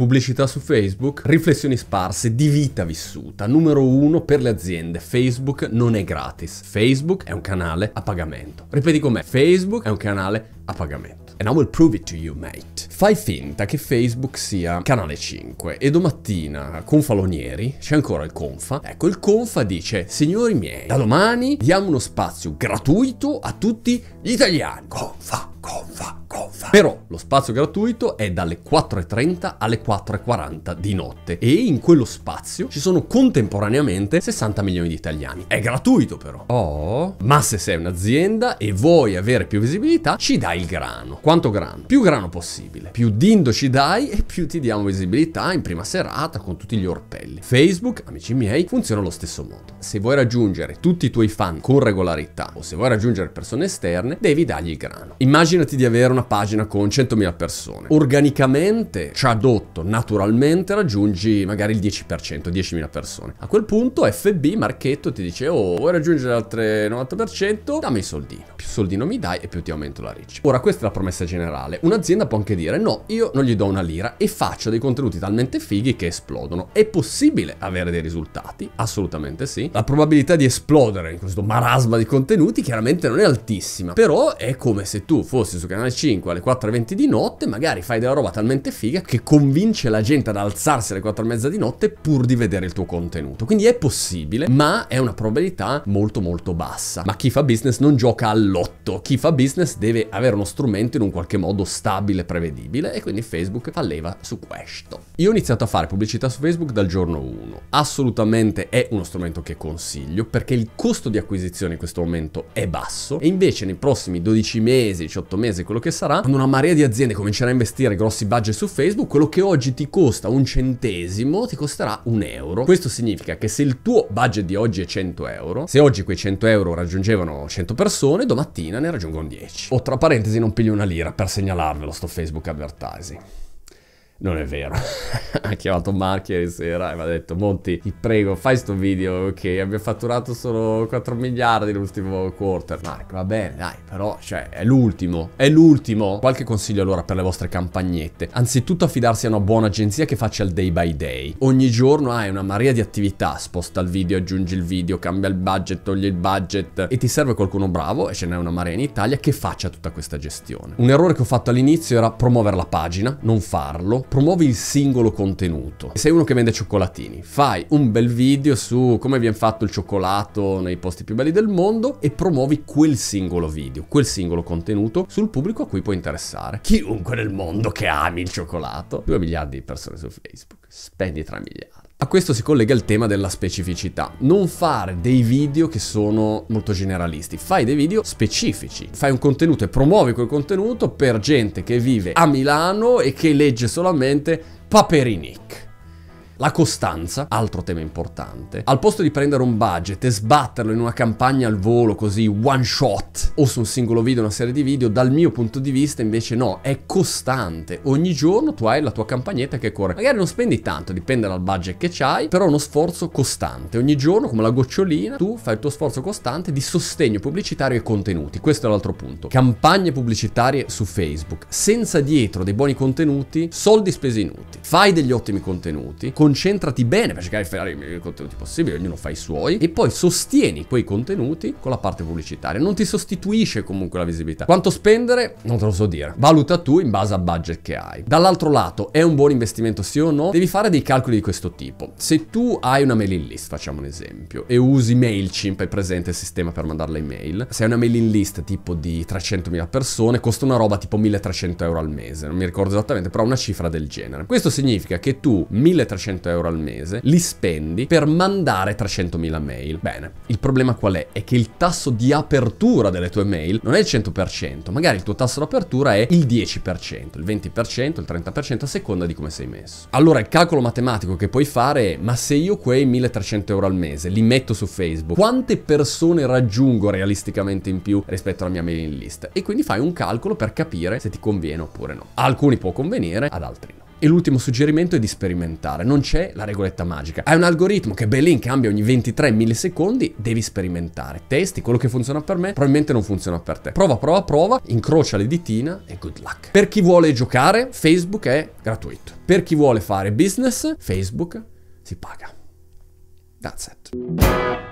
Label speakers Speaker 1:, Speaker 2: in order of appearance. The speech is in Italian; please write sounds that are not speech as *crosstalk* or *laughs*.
Speaker 1: Pubblicità su Facebook, riflessioni sparse di vita vissuta. Numero uno per le aziende, Facebook non è gratis. Facebook è un canale a pagamento. Ripeti con me, Facebook è un canale a pagamento. And I will prove it to you, mate. Fai finta che Facebook sia canale 5 e domattina Confalonieri, c'è ancora il Confa, ecco il Confa dice signori miei, da domani diamo uno spazio gratuito a tutti gli italiani. Confa, Confa, forza. Però lo spazio gratuito è dalle 4.30 alle 4.40 di notte e in quello spazio ci sono contemporaneamente 60 milioni di italiani. È gratuito però. Oh, ma se sei un'azienda e vuoi avere più visibilità, ci dai il grano. Quanto grano? Più grano possibile. Più dindo ci dai e più ti diamo visibilità in prima serata con tutti gli orpelli. Facebook, amici miei, funziona allo stesso modo. Se vuoi raggiungere tutti i tuoi fan con regolarità o se vuoi raggiungere persone esterne, devi dargli il grano. Immaginati di avere una pagina pagina con 100.000 persone. Organicamente, tradotto, naturalmente raggiungi magari il 10%, 10.000 persone. A quel punto FB, Marchetto, ti dice oh, vuoi raggiungere altre 90%? Dammi i soldino. Più soldino mi dai e più ti aumento la reach. Ora, questa è la promessa generale. Un'azienda può anche dire no, io non gli do una lira e faccio dei contenuti talmente fighi che esplodono. È possibile avere dei risultati? Assolutamente sì. La probabilità di esplodere in questo marasma di contenuti chiaramente non è altissima, però è come se tu fossi su Canale 5 alle alle 4.20 di notte, magari fai della roba talmente figa che convince la gente ad alzarsi alle 4.30 di notte pur di vedere il tuo contenuto. Quindi è possibile, ma è una probabilità molto molto bassa. Ma chi fa business non gioca all'otto, chi fa business deve avere uno strumento in un qualche modo stabile, e prevedibile e quindi Facebook fa leva su questo. Io ho iniziato a fare pubblicità su Facebook dal giorno 1. Assolutamente è uno strumento che consiglio perché il costo di acquisizione in questo momento è basso e invece nei prossimi 12 mesi, 18 mesi, quello che sarà, quando una marea di aziende comincerà a investire grossi budget su Facebook, quello che oggi ti costa un centesimo ti costerà un euro. Questo significa che se il tuo budget di oggi è 100 euro, se oggi quei 100 euro raggiungevano 100 persone, domattina ne raggiungono 10. O tra parentesi non piglio una lira per segnalarvelo sto Facebook Advertising non è vero. *laughs* ha chiamato Marchi ieri sera e mi ha detto Monti, ti prego, fai sto video che okay? abbiamo fatturato solo 4 miliardi l'ultimo quarter. Marco, va bene, dai, però, cioè, è l'ultimo, è l'ultimo. Qualche consiglio allora per le vostre campagnette. Anzitutto affidarsi a una buona agenzia che faccia il day by day. Ogni giorno hai una marea di attività, sposta il video, aggiungi il video, cambia il budget, togli il budget e ti serve qualcuno bravo, e ce n'è una marea in Italia, che faccia tutta questa gestione. Un errore che ho fatto all'inizio era promuovere la pagina, non farlo promuovi il singolo contenuto. Sei uno che vende cioccolatini, fai un bel video su come viene fatto il cioccolato nei posti più belli del mondo e promuovi quel singolo video, quel singolo contenuto sul pubblico a cui può interessare. Chiunque nel mondo che ami il cioccolato. 2 miliardi di persone su Facebook, spendi 3 miliardi. A questo si collega il tema della specificità. Non fare dei video che sono molto generalisti, fai dei video specifici. Fai un contenuto e promuovi quel contenuto per gente che vive a Milano e che legge solamente Paperinic. La costanza, altro tema importante. Al posto di prendere un budget e sbatterlo in una campagna al volo così one shot o su un singolo video, una serie di video, dal mio punto di vista invece no, è costante. Ogni giorno tu hai la tua campagnetta che corre. Magari non spendi tanto, dipende dal budget che hai, però è uno sforzo costante. Ogni giorno, come la gocciolina, tu fai il tuo sforzo costante di sostegno pubblicitario e contenuti. Questo è l'altro punto. Campagne pubblicitarie su Facebook, senza dietro dei buoni contenuti, soldi spesi inutili. Fai degli ottimi contenuti, con concentrati bene per cercare di fare i eh, contenuti possibili, ognuno fa i suoi, e poi sostieni quei contenuti con la parte pubblicitaria. Non ti sostituisce comunque la visibilità. Quanto spendere? Non te lo so dire. Valuta tu in base al budget che hai. Dall'altro lato, è un buon investimento sì o no? Devi fare dei calcoli di questo tipo. Se tu hai una mailing list, facciamo un esempio, e usi MailChimp, è presente il sistema per mandare le email, se hai una mailing list tipo di 300.000 persone, costa una roba tipo 1.300 euro al mese, non mi ricordo esattamente, però una cifra del genere. Questo significa che tu 1.300 300 euro al mese, li spendi per mandare 300.000 mail. Bene, il problema qual è? È che il tasso di apertura delle tue mail non è il 100%, magari il tuo tasso di apertura è il 10%, il 20%, il 30% a seconda di come sei messo. Allora il calcolo matematico che puoi fare è, ma se io quei 1300 euro al mese li metto su Facebook, quante persone raggiungo realisticamente in più rispetto alla mia mailing list? E quindi fai un calcolo per capire se ti conviene oppure no. A alcuni può convenire, ad altri e l'ultimo suggerimento è di sperimentare, non c'è la regoletta magica. Hai un algoritmo che Belin cambia ogni 23 millisecondi, devi sperimentare. Testi quello che funziona per me, probabilmente non funziona per te. Prova, prova, prova, incrocia le ditina e good luck. Per chi vuole giocare, Facebook è gratuito. Per chi vuole fare business, Facebook si paga. That's it.